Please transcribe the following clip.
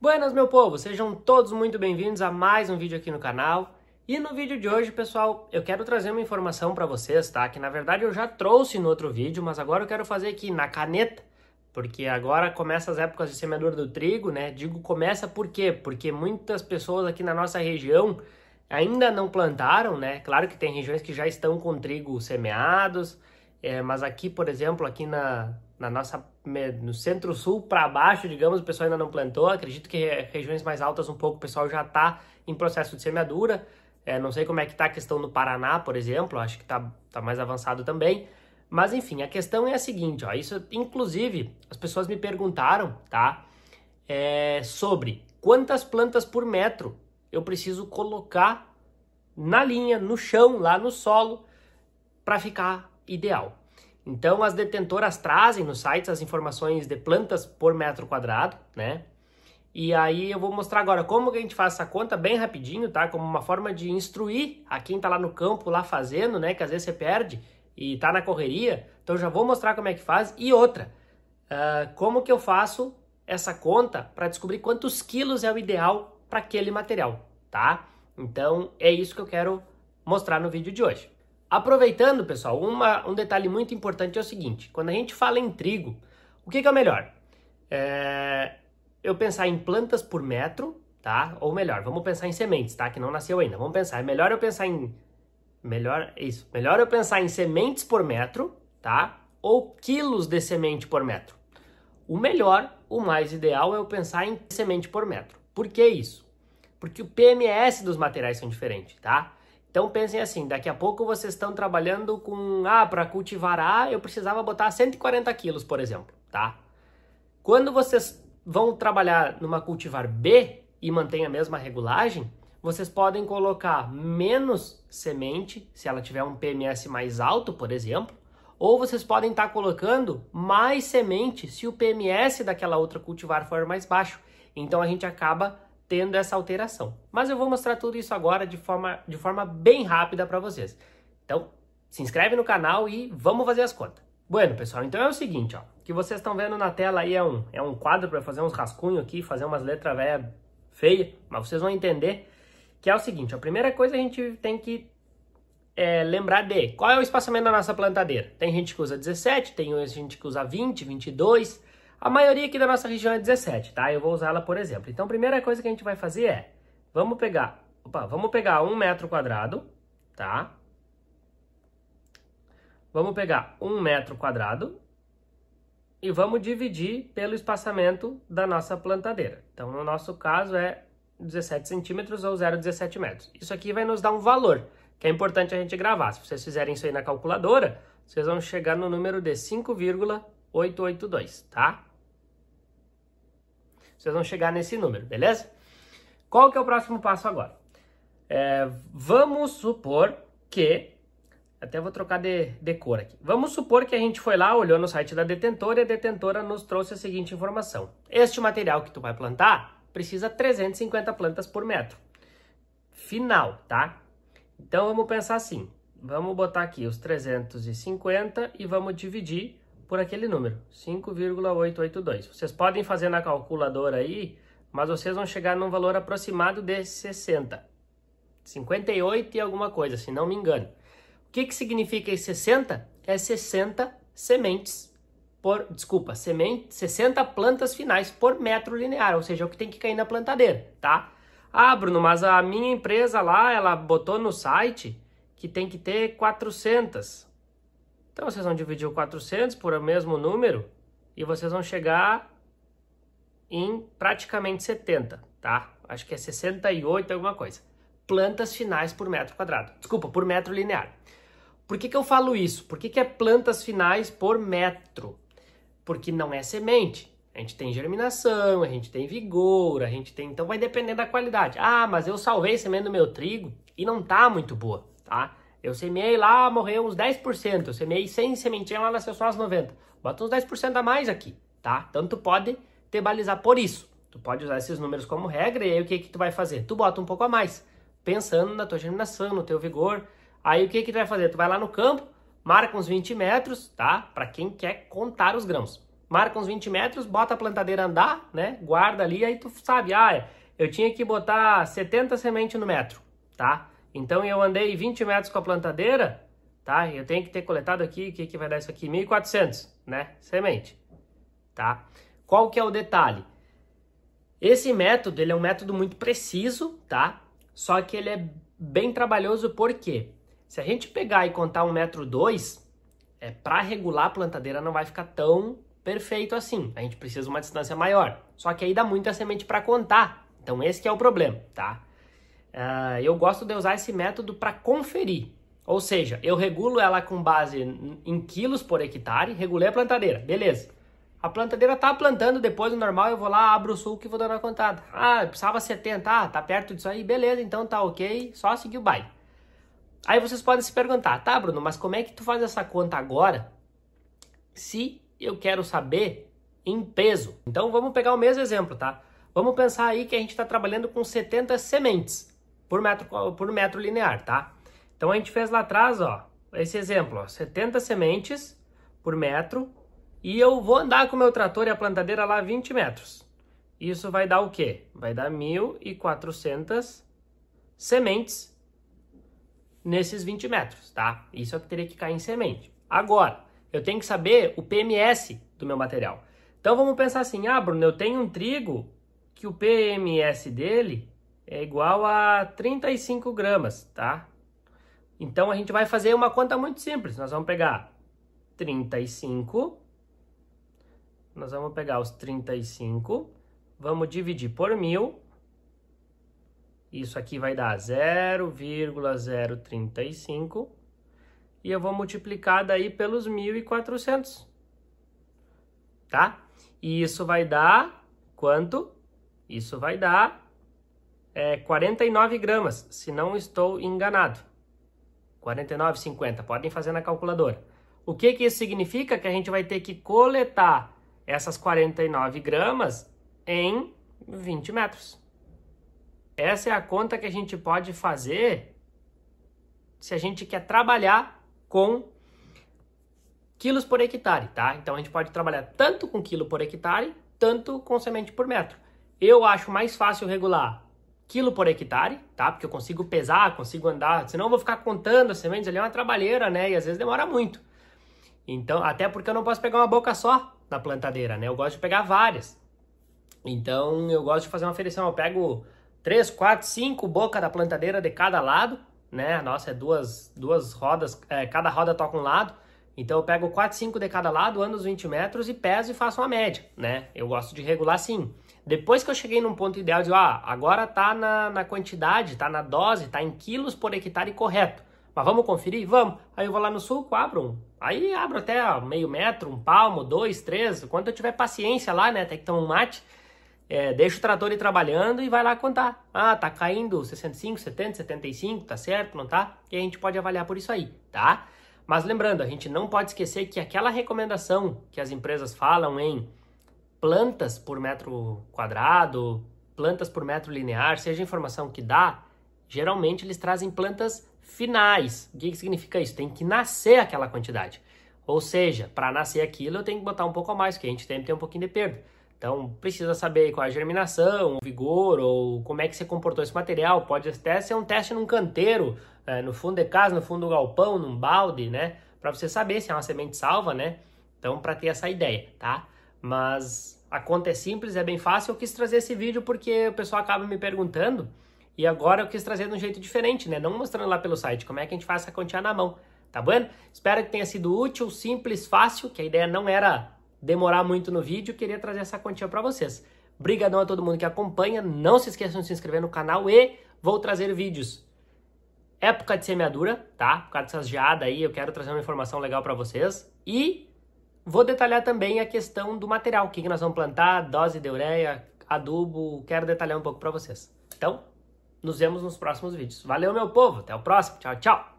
Buenas, meu povo! Sejam todos muito bem-vindos a mais um vídeo aqui no canal. E no vídeo de hoje, pessoal, eu quero trazer uma informação para vocês, tá? Que na verdade eu já trouxe no outro vídeo, mas agora eu quero fazer aqui na caneta, porque agora começa as épocas de semeadura do trigo, né? Digo começa por quê? Porque muitas pessoas aqui na nossa região ainda não plantaram, né? Claro que tem regiões que já estão com trigo semeados, é, mas aqui, por exemplo, aqui na, na nossa no centro-sul para baixo, digamos, o pessoal ainda não plantou. Acredito que regiões mais altas um pouco o pessoal já está em processo de semeadura. É, não sei como é que está a questão no Paraná, por exemplo, acho que está tá mais avançado também. Mas enfim, a questão é a seguinte, ó, isso inclusive as pessoas me perguntaram, tá, é, sobre quantas plantas por metro eu preciso colocar na linha, no chão, lá no solo, para ficar ideal. Então, as detentoras trazem nos sites as informações de plantas por metro quadrado, né? E aí eu vou mostrar agora como que a gente faz essa conta bem rapidinho, tá? Como uma forma de instruir a quem tá lá no campo, lá fazendo, né? Que às vezes você perde e tá na correria. Então já vou mostrar como é que faz. E outra, uh, como que eu faço essa conta para descobrir quantos quilos é o ideal para aquele material, tá? Então é isso que eu quero mostrar no vídeo de hoje. Aproveitando, pessoal, uma, um detalhe muito importante é o seguinte: quando a gente fala em trigo, o que, que é o melhor? É, eu pensar em plantas por metro, tá? Ou melhor, vamos pensar em sementes, tá? Que não nasceu ainda. Vamos pensar. É melhor eu pensar em melhor isso. Melhor eu pensar em sementes por metro, tá? Ou quilos de semente por metro. O melhor, o mais ideal é eu pensar em semente por metro. Por que isso? Porque o PMS dos materiais são diferentes, tá? Então pensem assim, daqui a pouco vocês estão trabalhando com, ah, para cultivar A, eu precisava botar 140 quilos, por exemplo, tá? Quando vocês vão trabalhar numa cultivar B e mantém a mesma regulagem, vocês podem colocar menos semente, se ela tiver um PMS mais alto, por exemplo, ou vocês podem estar tá colocando mais semente se o PMS daquela outra cultivar for mais baixo. Então a gente acaba tendo essa alteração. Mas eu vou mostrar tudo isso agora de forma, de forma bem rápida para vocês. Então, se inscreve no canal e vamos fazer as contas. Bueno, pessoal, então é o seguinte, ó. O que vocês estão vendo na tela aí é um, é um quadro para fazer uns rascunhos aqui, fazer umas letras velhas feia, mas vocês vão entender que é o seguinte, a primeira coisa a gente tem que é, lembrar de qual é o espaçamento da nossa plantadeira. Tem gente que usa 17, tem gente que usa 20, 22, a maioria aqui da nossa região é 17, tá? Eu vou usá-la por exemplo. Então, a primeira coisa que a gente vai fazer é, vamos pegar, opa, vamos pegar um metro quadrado, tá? Vamos pegar um metro quadrado e vamos dividir pelo espaçamento da nossa plantadeira. Então, no nosso caso é 17 centímetros ou 0,17 metros. Isso aqui vai nos dar um valor, que é importante a gente gravar. Se vocês fizerem isso aí na calculadora, vocês vão chegar no número de 5,882, tá? Vocês vão chegar nesse número, beleza? Qual que é o próximo passo agora? É, vamos supor que, até vou trocar de, de cor aqui. Vamos supor que a gente foi lá, olhou no site da detentora e a detentora nos trouxe a seguinte informação. Este material que tu vai plantar precisa 350 plantas por metro. Final, tá? Então vamos pensar assim, vamos botar aqui os 350 e vamos dividir por aquele número, 5,882. Vocês podem fazer na calculadora aí, mas vocês vão chegar num valor aproximado de 60. 58 e alguma coisa, se não me engano. O que, que significa esse 60? É 60 sementes por, desculpa, semente, 60 plantas finais por metro linear, ou seja, é o que tem que cair na plantadeira, tá? Ah, Bruno, mas a minha empresa lá, ela botou no site que tem que ter 400 então vocês vão dividir o 400 por o mesmo número e vocês vão chegar em praticamente 70, tá? Acho que é 68 alguma coisa. Plantas finais por metro quadrado. Desculpa, por metro linear. Por que, que eu falo isso? Por que, que é plantas finais por metro? Porque não é semente. A gente tem germinação, a gente tem vigor, a gente tem. Então vai depender da qualidade. Ah, mas eu salvei semente do meu trigo e não tá muito boa, tá? Eu semeei lá, morreu uns 10%. Eu semeei 100 sementinhas lá, nasceu só as 90. Bota uns 10% a mais aqui, tá? Então tu pode te balizar por isso. Tu pode usar esses números como regra e aí o que que tu vai fazer? Tu bota um pouco a mais, pensando na tua germinação, no teu vigor. Aí o que que tu vai fazer? Tu vai lá no campo, marca uns 20 metros, tá? Para quem quer contar os grãos. Marca uns 20 metros, bota a plantadeira andar, né? Guarda ali, aí tu sabe, ah, eu tinha que botar 70 sementes no metro, tá? Então eu andei 20 metros com a plantadeira, tá? Eu tenho que ter coletado aqui, o que, que vai dar isso aqui? 1.400, né? Semente, tá? Qual que é o detalhe? Esse método, ele é um método muito preciso, tá? Só que ele é bem trabalhoso porque se a gente pegar e contar um metro dois, é, para regular a plantadeira não vai ficar tão perfeito assim. A gente precisa de uma distância maior. Só que aí dá muita semente para contar. Então esse é o problema, tá? Ah, eu gosto de usar esse método para conferir. Ou seja, eu regulo ela com base em quilos por hectare, regulei a plantadeira, beleza. A plantadeira está plantando depois do normal, eu vou lá, abro o sulco e vou dando a contada. Ah, precisava 70, ah, tá perto disso aí, beleza, então tá ok, só seguir o baile. Aí vocês podem se perguntar, tá Bruno, mas como é que tu faz essa conta agora se eu quero saber em peso? Então vamos pegar o mesmo exemplo, tá? Vamos pensar aí que a gente está trabalhando com 70 sementes por metro, por metro linear, tá? Então a gente fez lá atrás, ó, esse exemplo, ó, 70 sementes por metro e eu vou andar com o meu trator e a plantadeira lá 20 metros. Isso vai dar o quê? Vai dar 1.400 sementes nesses 20 metros, tá? Isso é o que teria que cair em semente. Agora, eu tenho que saber o PMS do meu material. Então vamos pensar assim, ah, Bruno, eu tenho um trigo que o PMS dele é igual a 35 gramas, tá? Então a gente vai fazer uma conta muito simples. Nós vamos pegar 35, nós vamos pegar os 35, vamos dividir por mil. Isso aqui vai dar 0,035 e eu vou multiplicar daí pelos 1.400, tá? E isso vai dar quanto? Isso vai dar é, 49 gramas, se não estou enganado. 49,50, podem fazer na calculadora. O que, que isso significa? Que a gente vai ter que coletar essas 49 gramas em 20 metros. Essa é a conta que a gente pode fazer se a gente quer trabalhar com quilos por hectare, tá? Então a gente pode trabalhar tanto com quilo por hectare, tanto com semente por metro. Eu acho mais fácil regular quilo por hectare, tá? Porque eu consigo pesar, consigo andar, senão eu vou ficar contando as sementes ali, é uma trabalheira, né? E às vezes demora muito. Então, até porque eu não posso pegar uma boca só na plantadeira, né? Eu gosto de pegar várias. Então, eu gosto de fazer uma aferição. Eu pego 3, 4, 5 boca da plantadeira de cada lado, né? Nossa, é duas, duas rodas, é, cada roda toca um lado. Então eu pego 4, 5 de cada lado, ando os 20 metros e peso e faço uma média, né? Eu gosto de regular assim. Depois que eu cheguei num ponto ideal de, ah, agora tá na, na quantidade, tá na dose, tá em quilos por hectare correto. Mas vamos conferir? Vamos. Aí eu vou lá no sulco, abro um. Aí abro até meio metro, um palmo, dois, três. Quando eu tiver paciência lá, né? Até que tomar um mate. É, deixa o trator ir trabalhando e vai lá contar. Ah, tá caindo 65, 70, 75, tá certo, não tá? E a gente pode avaliar por isso aí, tá? Mas lembrando, a gente não pode esquecer que aquela recomendação que as empresas falam em plantas por metro quadrado, plantas por metro linear, seja a informação que dá, geralmente eles trazem plantas finais. O que, que significa isso? Tem que nascer aquela quantidade. Ou seja, para nascer aquilo eu tenho que botar um pouco a mais, porque a gente tem que ter um pouquinho de perda. Então precisa saber qual é a germinação, o vigor ou como é que se comportou esse material. Pode até ser um teste num canteiro, é, no fundo de casa, no fundo do galpão, num balde, né? Para você saber se é uma semente salva, né? Então para ter essa ideia, tá? Mas a conta é simples, é bem fácil. Eu quis trazer esse vídeo porque o pessoal acaba me perguntando. E agora eu quis trazer de um jeito diferente, né? Não mostrando lá pelo site como é que a gente faz essa quantia na mão, tá bom? Espero que tenha sido útil, simples, fácil, que a ideia não era demorar muito no vídeo, queria trazer essa quantia para vocês. Obrigadão a todo mundo que acompanha, não se esqueçam de se inscrever no canal e vou trazer vídeos. Época de semeadura, tá? Por causa dessas geadas aí, eu quero trazer uma informação legal para vocês. E Vou detalhar também a questão do material, o que, nós vamos plantar, dose de ureia, adubo, quero detalhar um pouco para vocês. Então, nos vemos nos próximos vídeos. Valeu, meu povo, até o próximo, tchau, tchau!